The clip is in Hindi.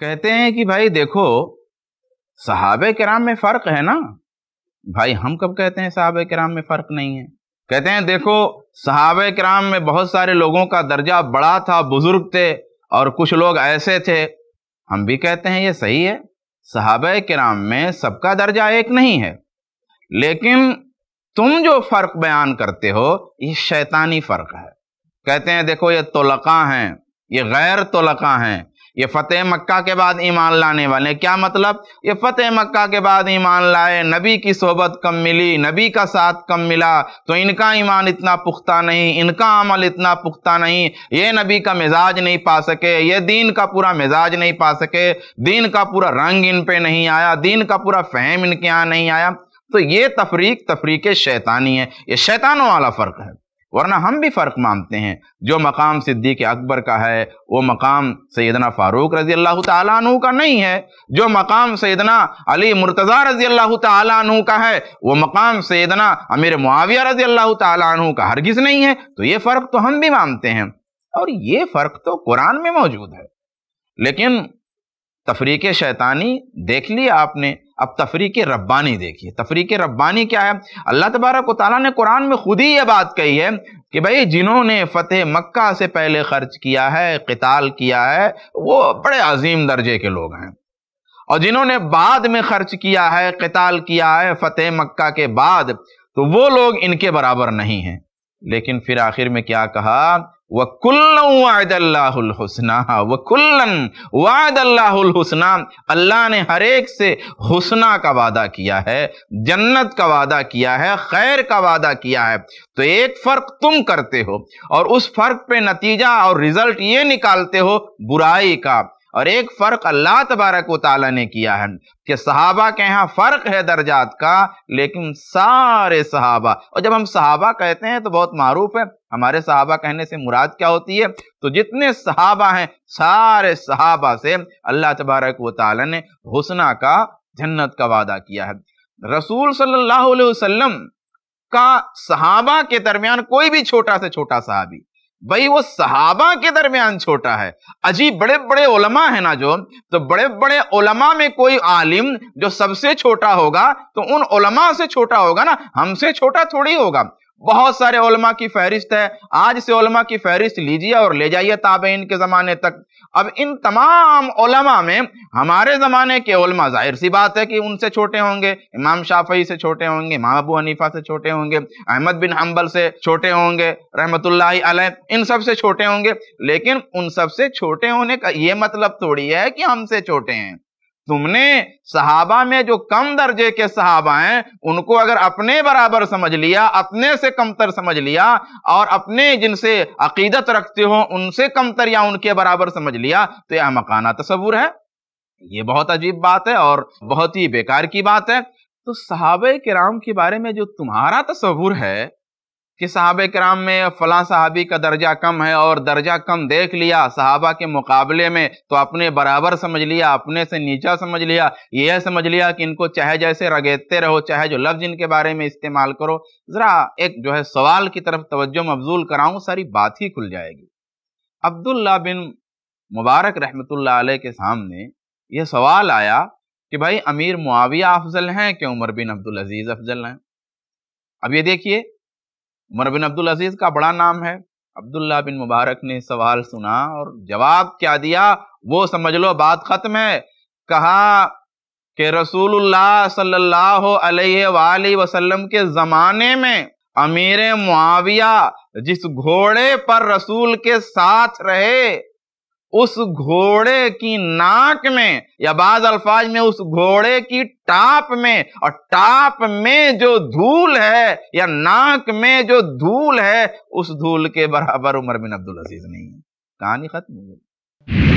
कहते हैं कि भाई देखो साहब कराम में फ़र्क है ना भाई हम कब कहते हैं साहब कराम में फ़र्क नहीं है कहते हैं देखो साहब कराम में बहुत सारे लोगों का दर्जा बड़ा था बुजुर्ग थे और कुछ लोग ऐसे थे हम भी कहते हैं ये सही है साहब कराम में सबका दर्जा एक नहीं है लेकिन तुम जो फ़र्क बयान करते हो ये शैतानी फ़र्क है कहते हैं देखो ये तोलका हैं ये गैर तोलका हैं ये फ़तेह मक्का के बाद ईमान लाने वाले क्या मतलब ये फ़तेह मक्का के बाद ईमान लाए नबी की सोबत कम मिली नबी का साथ कम मिला तो इनका ईमान इतना पुख्ता नहीं इनका अमल इतना पुख्ता नहीं ये नबी का मिजाज नहीं पा सके ये दीन का पूरा मिजाज नहीं पा सके दीन का पूरा रंग इन पे नहीं आया दीन का पूरा फहम इनके यहाँ नहीं आया तो ये तफरीक तफरीक शैतानी है ये शैतानों वाला फ़र्क है वरना हम भी फ़र्क मानते हैं जो मकाम सिद्दीक अकबर का है वो मकाम सैदना फ़ारूक रज़ी अल्लाह तु का नहीं है जो मकाम सैदना अली मुर्तज़ा रज़ी अल्लाह तु का है वो मकाम सैदना अमीर मुआविया रज़ी अल्लाह तु का हरगिज़ नहीं है तो ये फ़र्क तो हम भी मानते हैं और ये फ़र्क तो कुरान में मौजूद है लेकिन तफरीक शैतानी देख लिया आपने अब तफरीक रब्बानी देखिए तफरीक रब्बानी क्या है अल्लाह तबारक वाली ने कुरान में खुद ही यह बात कही है कि भाई जिन्होंने फ़तेह मक्का से पहले खर्च किया है कताल किया है वो बड़े अजीम दर्जे के लोग हैं और जिन्होंने बाद में खर्च किया है कताल किया है फ़तेह मक्का के बाद तो वो लोग इनके बराबर नहीं हैं लेकिन फिर आखिर में क्या कहा अल्लाह ने हर एक से हुसना का वादा किया है जन्नत का वादा किया है खैर का वादा किया है तो एक फ़र्क तुम करते हो और उस फ़र्क पे नतीजा और रिज़ल्ट ये निकालते हो बुराई का और एक फ़र्क अल्लाह तबारक वाली ने किया है कि सहाबा के यहाँ फ़र्क है दर्जात का लेकिन सारे सहाबा और जब हम सहाबा कहते हैं तो बहुत मारूफ़ है हमारे सहाबा कहने से मुराद क्या होती है तो जितने सहाबा हैं सारे सहाबा से अल्लाह तबारक वाली ने हुसना का जन्नत का वादा किया है रसूल सल्लाम का सहाबा के दरमियान कोई भी छोटा से छोटा सहाबी भाई वो सहाबा के दरमियान छोटा है अजीब बड़े बड़े ओलमा है ना जो तो बड़े बड़े ओलमा में कोई आलिम जो सबसे छोटा होगा तो उन ओलमा से छोटा होगा ना हमसे छोटा थोड़ी होगा बहुत सारे ओलमा की फहरिस्त है आज से ओलमा की फहरिस्त लीजिए और ले जाइए ताबेन के ज़माने तक अब इन तमाम ओलमा में हमारे ज़माने के ओलमा जाहिर सी बात है कि उनसे छोटे होंगे इमाम शाफई से छोटे होंगे इमाम अबू हनीफा से छोटे होंगे अहमद बिन हम्बल से छोटे होंगे रहमतुल्ला इन सब से छोटे होंगे लेकिन उन सब से छोटे होने का ये मतलब थोड़ी है कि हमसे छोटे हैं तुमने सहाबा में जो कम दर्जे के सहाबा हैं उनको अगर अपने बराबर समझ लिया अपने से कमतर समझ लिया और अपने जिनसे अकीदत रखते हो उनसे कमतर या उनके बराबर समझ लिया तो यह मकाना तस्वूर है ये बहुत अजीब बात है और बहुत ही बेकार की बात है तो के राम के बारे में जो तुम्हारा तस्वूर है कि साहब कराम में फ़लाँ साहबी का दर्जा कम है और दर्जा कम देख लिया साहबा के मुकाबले में तो अपने बराबर समझ लिया अपने से नीचा समझ लिया यह समझ लिया कि इनको चाहे जैसे रगेते रहो चाहे जो लफ्ज़ इनके बारे में इस्तेमाल करो ज़रा एक जो है सवाल की तरफ तवज्जो मफजूल कराऊँ सारी बात ही खुल जाएगी अब्दुल्ला बिन मुबारक रहमत अलैह के सामने यह सवाल आया कि भाई अमीर मुआविया अफजल हैं कि उमर बिन अब्दुल अजीज़ अफजल हैं अब ये देखिए उमर बिन अब्दुल अजीज़ का बड़ा नाम है अब्दुल्ला बिन मुबारक ने सवाल सुना और जवाब क्या दिया वो समझ लो बात ख़त्म है कहा कि रसूलुल्लाह सल्लल्लाहु अलैहि वसल्लम के ज़माने में अमीर मुआविया जिस घोड़े पर रसूल के साथ रहे उस घोड़े की नाक में या बाद अल्फाज में उस घोड़े की टाप में और टाप में जो धूल है या नाक में जो धूल है उस धूल के बराबर उमर बिन अब्दुल अजीज नहीं है कहानी खत्म हो गई